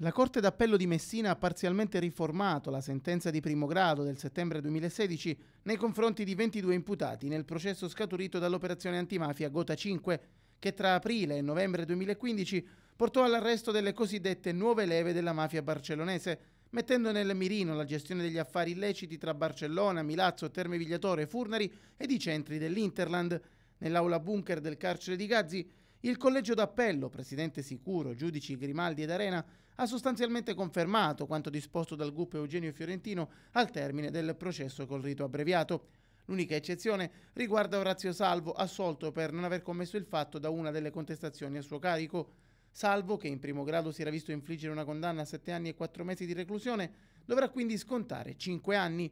La Corte d'Appello di Messina ha parzialmente riformato la sentenza di primo grado del settembre 2016 nei confronti di 22 imputati nel processo scaturito dall'operazione antimafia Gota 5, che tra aprile e novembre 2015 portò all'arresto delle cosiddette nuove leve della mafia barcellonese, mettendo nel mirino la gestione degli affari illeciti tra Barcellona, Milazzo, Terme Vigliatore, Furnari ed i centri dell'Interland. Nell'aula bunker del carcere di Gazzi il collegio d'appello, presidente Sicuro, giudici Grimaldi ed Arena, ha sostanzialmente confermato quanto disposto dal GUP Eugenio Fiorentino al termine del processo col rito abbreviato. L'unica eccezione riguarda Orazio Salvo, assolto per non aver commesso il fatto da una delle contestazioni a suo carico. Salvo, che in primo grado si era visto infliggere una condanna a sette anni e quattro mesi di reclusione, dovrà quindi scontare cinque anni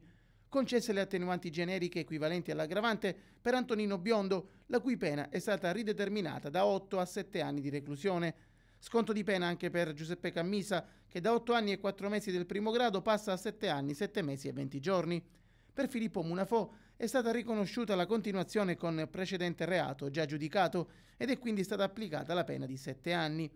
concesse le attenuanti generiche equivalenti all'aggravante per Antonino Biondo, la cui pena è stata rideterminata da 8 a 7 anni di reclusione. Sconto di pena anche per Giuseppe Cammisa, che da 8 anni e 4 mesi del primo grado passa a 7 anni, 7 mesi e 20 giorni. Per Filippo Munafò è stata riconosciuta la continuazione con precedente reato già giudicato ed è quindi stata applicata la pena di 7 anni.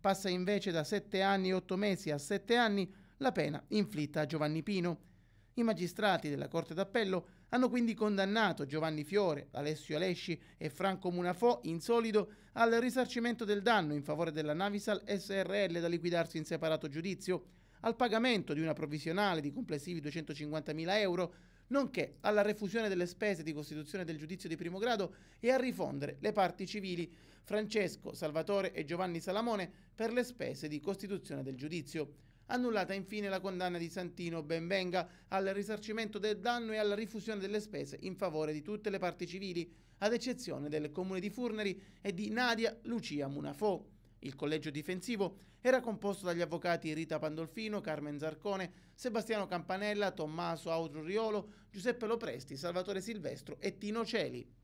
Passa invece da 7 anni e 8 mesi a 7 anni la pena inflitta a Giovanni Pino. I magistrati della Corte d'Appello hanno quindi condannato Giovanni Fiore, Alessio Alesci e Franco Munafò in solido al risarcimento del danno in favore della Navisal SRL da liquidarsi in separato giudizio, al pagamento di una provvisionale di complessivi 250.000 euro, nonché alla refusione delle spese di costituzione del giudizio di primo grado e a rifondere le parti civili Francesco, Salvatore e Giovanni Salamone per le spese di costituzione del giudizio. Annullata infine la condanna di Santino Benvenga al risarcimento del danno e alla rifusione delle spese in favore di tutte le parti civili, ad eccezione del comune di Furneri e di Nadia Lucia Munafò. Il collegio difensivo era composto dagli avvocati Rita Pandolfino, Carmen Zarcone, Sebastiano Campanella, Tommaso Audro Riolo, Giuseppe Lopresti, Salvatore Silvestro e Tino Celi.